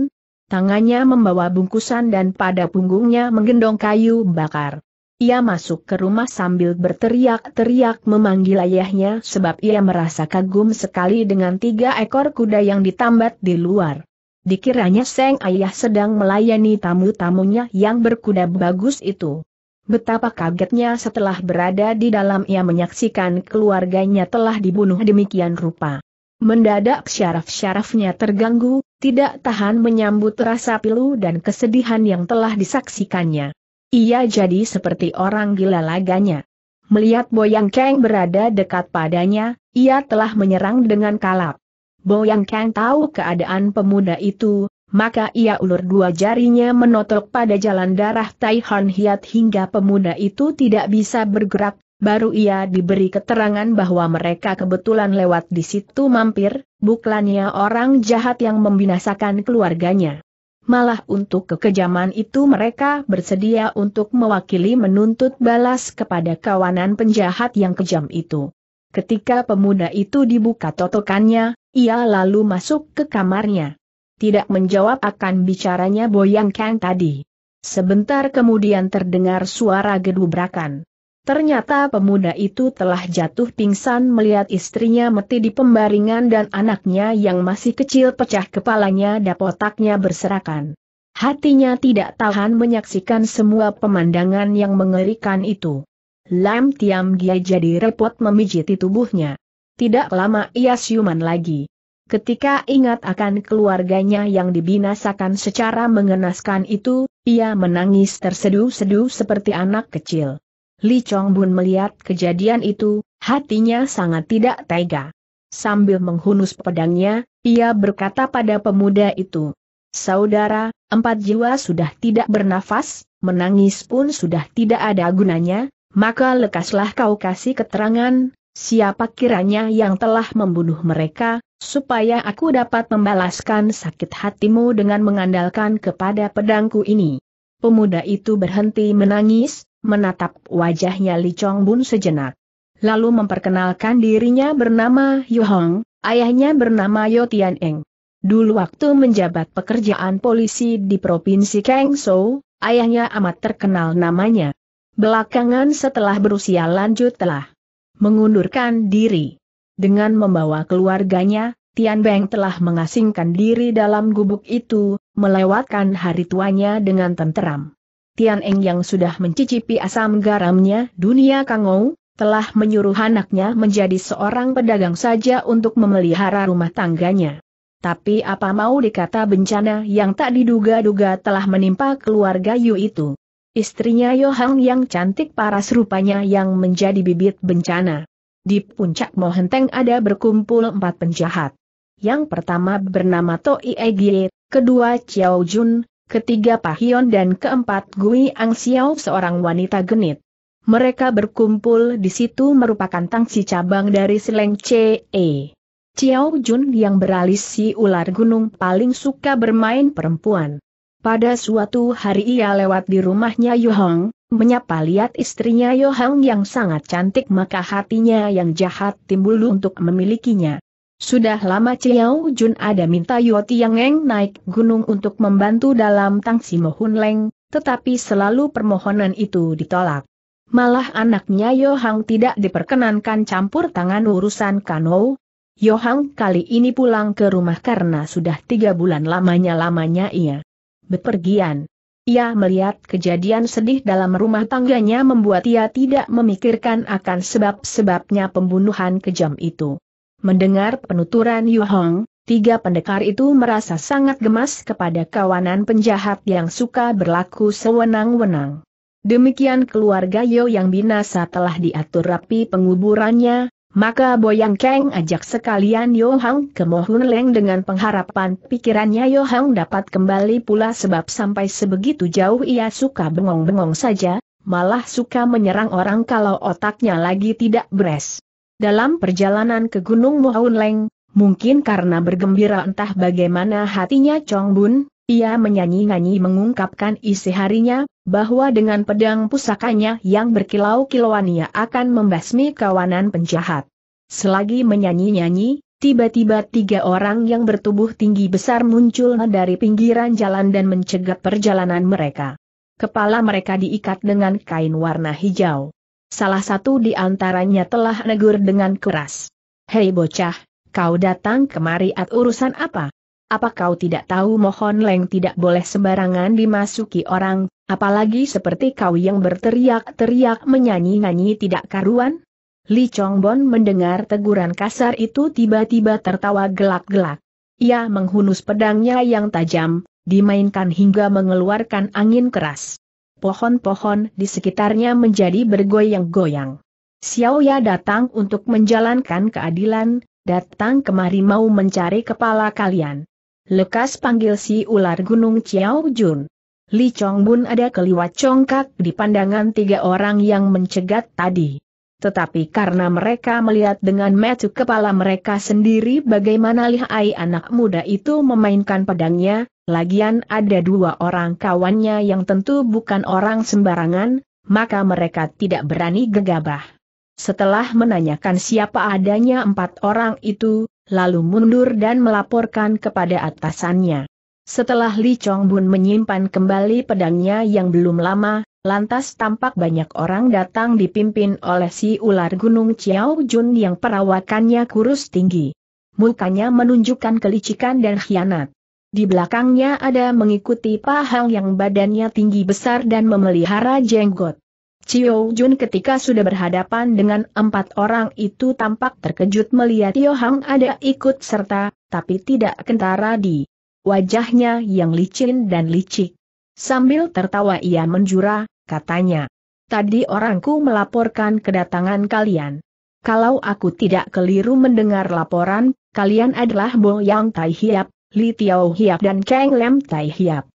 tangannya membawa bungkusan dan pada punggungnya menggendong kayu bakar. Ia masuk ke rumah sambil berteriak-teriak memanggil ayahnya sebab ia merasa kagum sekali dengan tiga ekor kuda yang ditambat di luar. Dikiranya Seng Ayah sedang melayani tamu-tamunya yang berkuda bagus itu. Betapa kagetnya setelah berada di dalam ia menyaksikan keluarganya telah dibunuh demikian rupa. Mendadak syaraf-syarafnya terganggu, tidak tahan menyambut rasa pilu dan kesedihan yang telah disaksikannya. Ia jadi seperti orang gila laganya. Melihat Boyang Kang berada dekat padanya, ia telah menyerang dengan kalap. Boyang Kang tahu keadaan pemuda itu, maka ia ulur dua jarinya menotok pada jalan darah Tai Han Hiat hingga pemuda itu tidak bisa bergerak, baru ia diberi keterangan bahwa mereka kebetulan lewat di situ mampir, bukannya orang jahat yang membinasakan keluarganya. Malah untuk kekejaman itu mereka bersedia untuk mewakili menuntut balas kepada kawanan penjahat yang kejam itu. Ketika pemuda itu dibuka totokannya, ia lalu masuk ke kamarnya tidak menjawab akan bicaranya Boyang Kang tadi. Sebentar kemudian terdengar suara gedubrakan. Ternyata pemuda itu telah jatuh pingsan melihat istrinya mati di pembaringan dan anaknya yang masih kecil pecah kepalanya dan otaknya berserakan. Hatinya tidak tahan menyaksikan semua pemandangan yang mengerikan itu. Lam Tiam Gia jadi repot memijiti tubuhnya. Tidak lama ia siuman lagi. Ketika ingat akan keluarganya yang dibinasakan secara mengenaskan itu, ia menangis terseduh-seduh seperti anak kecil. Li Chong Bun melihat kejadian itu, hatinya sangat tidak tega. Sambil menghunus pedangnya, ia berkata pada pemuda itu, Saudara, empat jiwa sudah tidak bernafas, menangis pun sudah tidak ada gunanya, maka lekaslah kau kasih keterangan, siapa kiranya yang telah membunuh mereka, supaya aku dapat membalaskan sakit hatimu dengan mengandalkan kepada pedangku ini. Pemuda itu berhenti menangis, menatap wajahnya Li Chong Bun sejenak. Lalu memperkenalkan dirinya bernama Yu Hong, ayahnya bernama Yo Tian Eng. Dulu waktu menjabat pekerjaan polisi di Provinsi kangsou, ayahnya amat terkenal namanya. Belakangan setelah berusia lanjut telah mengundurkan diri. Dengan membawa keluarganya, Tian Beng telah mengasingkan diri dalam gubuk itu, melewatkan hari tuanya dengan tenteram. Tian Eng yang sudah mencicipi asam garamnya dunia kangou, telah menyuruh anaknya menjadi seorang pedagang saja untuk memelihara rumah tangganya. Tapi apa mau dikata bencana yang tak diduga-duga telah menimpa keluarga Yu itu. Istrinya Yohang yang cantik paras rupanya yang menjadi bibit bencana. Di puncak Mohenteng ada berkumpul empat penjahat. Yang pertama bernama Toi Egie, kedua Chiao Jun, ketiga Pahion dan keempat Gui Ang Xiao seorang wanita genit. Mereka berkumpul di situ merupakan tangsi cabang dari Seleng CE. Chiao Jun yang beralis si ular gunung paling suka bermain perempuan. Pada suatu hari ia lewat di rumahnya Yohong, menyapa lihat istrinya Yohong yang sangat cantik maka hatinya yang jahat timbul untuk memilikinya. Sudah lama Ciao Jun ada minta Yoti Yang Eng naik gunung untuk membantu dalam tangsi Mohun Leng, tetapi selalu permohonan itu ditolak. Malah anaknya Yohang tidak diperkenankan campur tangan urusan Kano, Yohang kali ini pulang ke rumah karena sudah tiga bulan lamanya-lamanya ia bepergian. Ia melihat kejadian sedih dalam rumah tangganya membuat ia tidak memikirkan akan sebab-sebabnya pembunuhan kejam itu. Mendengar penuturan Yu Hong, tiga pendekar itu merasa sangat gemas kepada kawanan penjahat yang suka berlaku sewenang-wenang. Demikian keluarga Yo yang binasa telah diatur rapi penguburannya, maka Boyang Kang ajak sekalian Yohang ke Mohun Leng dengan pengharapan pikirannya Yohang dapat kembali pula sebab sampai sebegitu jauh ia suka bengong-bengong saja, malah suka menyerang orang kalau otaknya lagi tidak beres. Dalam perjalanan ke Gunung Mohun Leng, mungkin karena bergembira entah bagaimana hatinya Chong Bun, ia menyanyi-nyanyi mengungkapkan isi harinya, bahwa dengan pedang pusakanya yang berkilau-kilauan ia akan membasmi kawanan penjahat. Selagi menyanyi-nyanyi, tiba-tiba tiga orang yang bertubuh tinggi besar muncul dari pinggiran jalan dan mencegat perjalanan mereka. Kepala mereka diikat dengan kain warna hijau. Salah satu di antaranya telah negur dengan keras. Hei bocah, kau datang kemari at urusan apa? Apa kau tidak tahu Mohon Leng tidak boleh sembarangan dimasuki orang, apalagi seperti kau yang berteriak-teriak menyanyi-nyanyi tidak karuan? Li Chongbon mendengar teguran kasar itu tiba-tiba tertawa gelak-gelak. Ia menghunus pedangnya yang tajam, dimainkan hingga mengeluarkan angin keras. Pohon-pohon di sekitarnya menjadi bergoyang-goyang. Xiao Ya datang untuk menjalankan keadilan, datang kemari mau mencari kepala kalian. Lekas panggil si ular gunung Chiao Jun. Li Chong Bun ada keliwat congkak di pandangan tiga orang yang mencegat tadi. Tetapi karena mereka melihat dengan metu kepala mereka sendiri bagaimana lihai anak muda itu memainkan pedangnya, lagian ada dua orang kawannya yang tentu bukan orang sembarangan, maka mereka tidak berani gegabah. Setelah menanyakan siapa adanya empat orang itu, lalu mundur dan melaporkan kepada atasannya. Setelah Li Chong Bun menyimpan kembali pedangnya yang belum lama, lantas tampak banyak orang datang dipimpin oleh si ular gunung Chiao Jun yang perawakannya kurus tinggi. Mukanya menunjukkan kelicikan dan khianat. Di belakangnya ada mengikuti pahang yang badannya tinggi besar dan memelihara jenggot. Cio Jun ketika sudah berhadapan dengan empat orang itu tampak terkejut melihat Tio Hang ada ikut serta, tapi tidak kentara di wajahnya yang licin dan licik. Sambil tertawa ia menjura, katanya. Tadi orangku melaporkan kedatangan kalian. Kalau aku tidak keliru mendengar laporan, kalian adalah Bo Yang Tai Hiap, Li Tiao Hiap dan Cheng Lem Tai Hiap.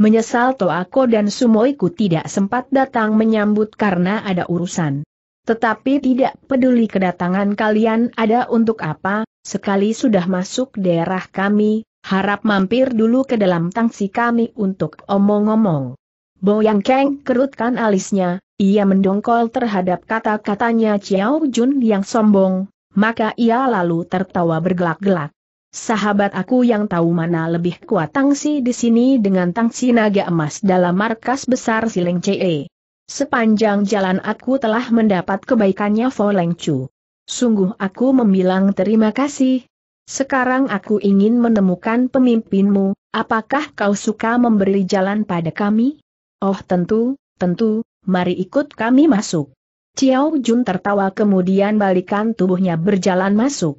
Menyesal aku dan Sumoiku tidak sempat datang menyambut karena ada urusan. Tetapi tidak peduli kedatangan kalian ada untuk apa, sekali sudah masuk daerah kami, harap mampir dulu ke dalam tangsi kami untuk omong-omong. Boyang Keng kerutkan alisnya, ia mendongkol terhadap kata-katanya Chiao Jun yang sombong, maka ia lalu tertawa bergelak-gelak. Sahabat aku yang tahu mana lebih kuat tangsi di sini dengan tangsi naga emas dalam markas besar Sileng CE. Sepanjang jalan aku telah mendapat kebaikannya Fo Leng Chu. Sungguh aku membilang terima kasih. Sekarang aku ingin menemukan pemimpinmu, apakah kau suka memberi jalan pada kami? Oh tentu, tentu, mari ikut kami masuk. Ciao Jun tertawa kemudian balikan tubuhnya berjalan masuk.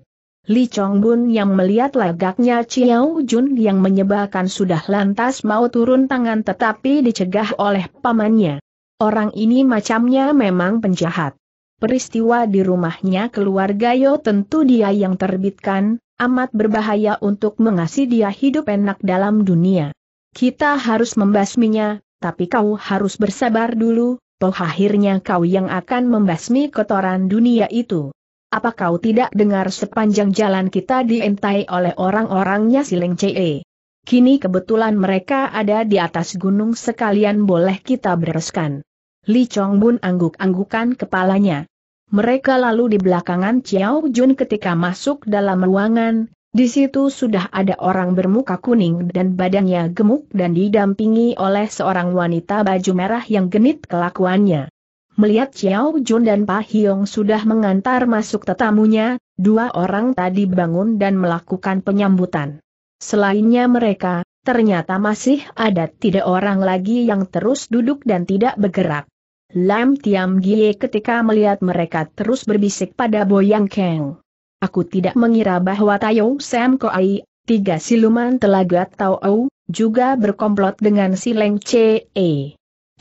Li Chong Bun yang melihat lagaknya Chiao Jun yang menyebalkan sudah lantas mau turun tangan tetapi dicegah oleh pamannya. Orang ini macamnya memang penjahat. Peristiwa di rumahnya keluarga Yo tentu dia yang terbitkan, amat berbahaya untuk mengasih dia hidup enak dalam dunia. Kita harus membasminya, tapi kau harus bersabar dulu, toh akhirnya kau yang akan membasmi kotoran dunia itu apa kau tidak dengar sepanjang jalan kita diintai oleh orang-orangnya si Leng Kini kebetulan mereka ada di atas gunung sekalian boleh kita bereskan. Li Chong Bun angguk-anggukan kepalanya. Mereka lalu di belakangan Chiao Jun ketika masuk dalam ruangan, di situ sudah ada orang bermuka kuning dan badannya gemuk dan didampingi oleh seorang wanita baju merah yang genit kelakuannya melihat Xiao Jun dan Pa Hiong sudah mengantar masuk tetamunya, dua orang tadi bangun dan melakukan penyambutan. Selainnya mereka, ternyata masih ada tidak orang lagi yang terus duduk dan tidak bergerak. Lam Tiam Gie ketika melihat mereka terus berbisik pada Boyang Kang. Aku tidak mengira bahwa Tayo Sam Koai, tiga siluman telaga Tao Au, juga berkomplot dengan si Leng Ce.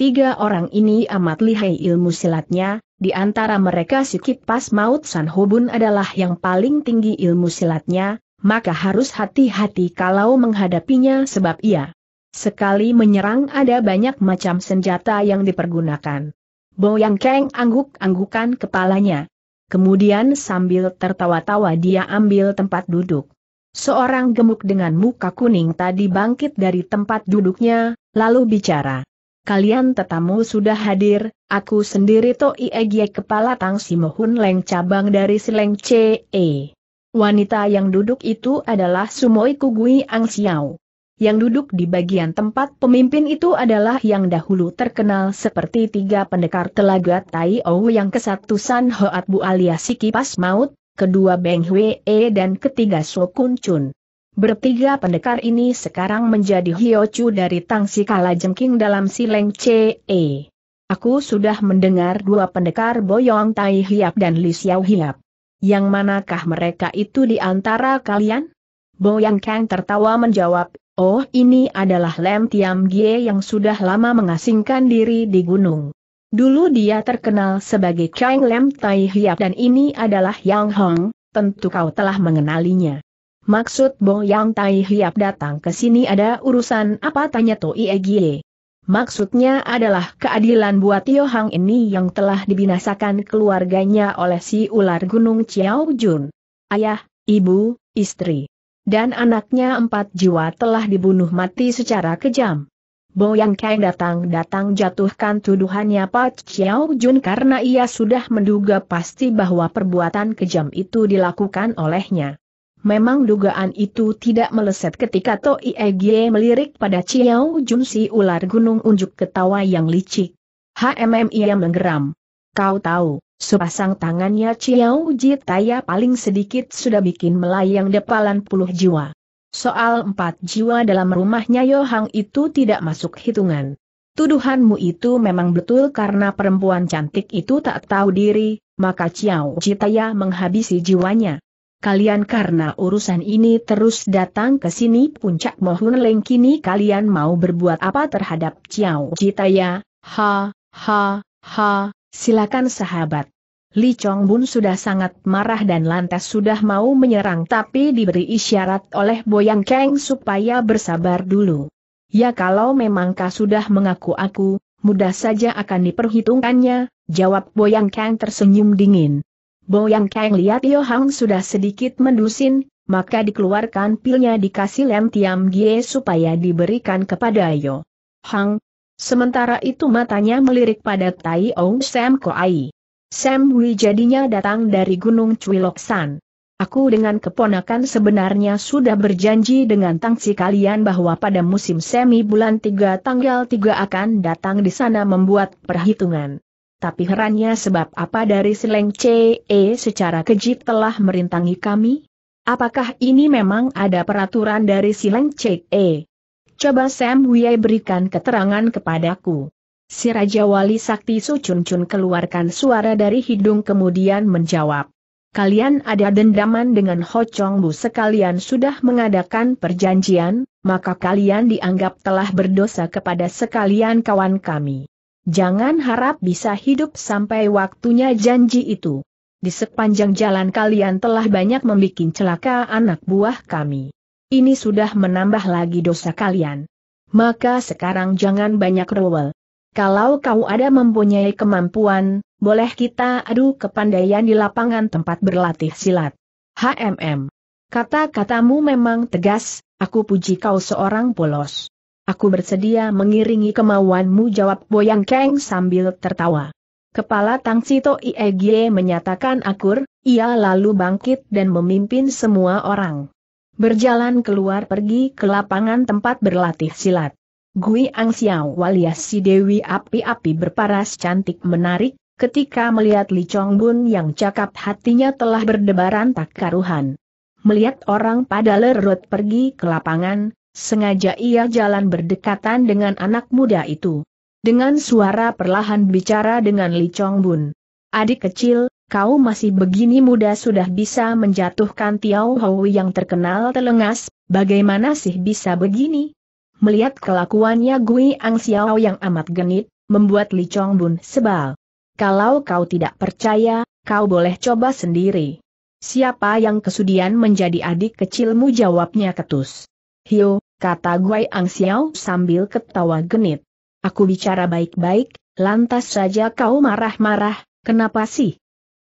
Tiga orang ini amat lihai ilmu silatnya, di antara mereka si kipas maut San Hobun adalah yang paling tinggi ilmu silatnya, maka harus hati-hati kalau menghadapinya sebab ia sekali menyerang ada banyak macam senjata yang dipergunakan. Boyang Keng angguk-anggukan kepalanya. Kemudian sambil tertawa-tawa dia ambil tempat duduk. Seorang gemuk dengan muka kuning tadi bangkit dari tempat duduknya, lalu bicara kalian tetamu sudah hadir, aku sendiri Toi Egie Kepala Tang Simohun Leng cabang dari Sileng CE. Wanita yang duduk itu adalah Sumoi Kugui Ang Xiao. Yang duduk di bagian tempat pemimpin itu adalah yang dahulu terkenal seperti tiga pendekar telaga Tai Ou yang kesatu San Hoat Bu alias Sikipas kipas maut, kedua Beng Hwe e dan ketiga Sokun Chun. Bertiga pendekar ini sekarang menjadi hiocu dari Tangsi Kala Jengking dalam Sileng CE. Aku sudah mendengar dua pendekar Boyong Tai Hiap dan Li Xiao Hiap. Yang manakah mereka itu di antara kalian? Boyang Kang tertawa menjawab, Oh ini adalah Lem Tiam Gie yang sudah lama mengasingkan diri di gunung. Dulu dia terkenal sebagai Kang Lem Tai Hiap dan ini adalah Yang Hong, tentu kau telah mengenalinya. Maksud Bo Yang Tai Hiap datang ke sini ada urusan apa tanya Toi Egie. Maksudnya adalah keadilan buat Tio Hang ini yang telah dibinasakan keluarganya oleh si ular gunung Chiao Jun. Ayah, ibu, istri, dan anaknya empat jiwa telah dibunuh mati secara kejam. Bo Yang Kai datang-datang jatuhkan tuduhannya Pak Chiao Jun karena ia sudah menduga pasti bahwa perbuatan kejam itu dilakukan olehnya. Memang dugaan itu tidak meleset ketika To Iegie melirik pada Chiao Jun si ular gunung unjuk ketawa yang licik. HMM ia menggeram. Kau tahu, sepasang tangannya Chiao Jitaya paling sedikit sudah bikin melayang depalan puluh jiwa. Soal empat jiwa dalam rumahnya Yohang itu tidak masuk hitungan. Tuduhanmu itu memang betul karena perempuan cantik itu tak tahu diri, maka Chiao Jitaya menghabisi jiwanya kalian karena urusan ini terus datang ke sini puncak mohon Leng kini kalian mau berbuat apa terhadap Ciao ya? ha, ha, ha, silakan sahabat. Li Chong Bun sudah sangat marah dan lantas sudah mau menyerang tapi diberi isyarat oleh Boyang Kang supaya bersabar dulu. Ya kalau memang kau sudah mengaku aku, mudah saja akan diperhitungkannya, jawab Boyang Kang tersenyum dingin. Bo Yang Kang lihat Yo Hang sudah sedikit mendusin, maka dikeluarkan pilnya dikasih Lem Tiam Gie supaya diberikan kepada Yo Hang. Sementara itu matanya melirik pada Tai Ong Sam Koai. Sam Wi jadinya datang dari Gunung San. Aku dengan keponakan sebenarnya sudah berjanji dengan tangsi kalian bahwa pada musim semi bulan 3 tanggal 3 akan datang di sana membuat perhitungan tapi herannya sebab apa dari Seleng CE eh, secara keji telah merintangi kami? Apakah ini memang ada peraturan dari Sileng CE? Eh? Coba Sam Wei berikan keterangan kepadaku. Si Raja Wali Sakti Sucuncun keluarkan suara dari hidung kemudian menjawab. Kalian ada dendaman dengan Ho Chong Bu sekalian sudah mengadakan perjanjian, maka kalian dianggap telah berdosa kepada sekalian kawan kami. Jangan harap bisa hidup sampai waktunya janji itu. Di sepanjang jalan kalian telah banyak membuat celaka anak buah kami. Ini sudah menambah lagi dosa kalian. Maka sekarang jangan banyak rewel. Kalau kau ada mempunyai kemampuan, boleh kita adu kepandaian di lapangan tempat berlatih silat. HMM. Kata-katamu memang tegas, aku puji kau seorang polos. Aku bersedia mengiringi kemauanmu jawab Boyang Keng sambil tertawa. Kepala Tang Sito Iegye menyatakan akur, ia lalu bangkit dan memimpin semua orang. Berjalan keluar pergi ke lapangan tempat berlatih silat. Gui Ang Xiao walias si Dewi api-api berparas cantik menarik, ketika melihat Li Chong Bun yang cakap hatinya telah berdebaran tak karuhan. Melihat orang pada lerut pergi ke lapangan, sengaja ia jalan berdekatan dengan anak muda itu. Dengan suara perlahan bicara dengan Li Chong Bun. Adik kecil, kau masih begini muda sudah bisa menjatuhkan Tiao Hou yang terkenal telengas, bagaimana sih bisa begini? Melihat kelakuannya Gui Ang Xiao yang amat genit, membuat Li Chong Bun sebal. Kalau kau tidak percaya, kau boleh coba sendiri. Siapa yang kesudian menjadi adik kecilmu jawabnya ketus. Hiu, kata Guai Ang Xiao sambil ketawa genit. Aku bicara baik-baik, lantas saja kau marah-marah, kenapa sih?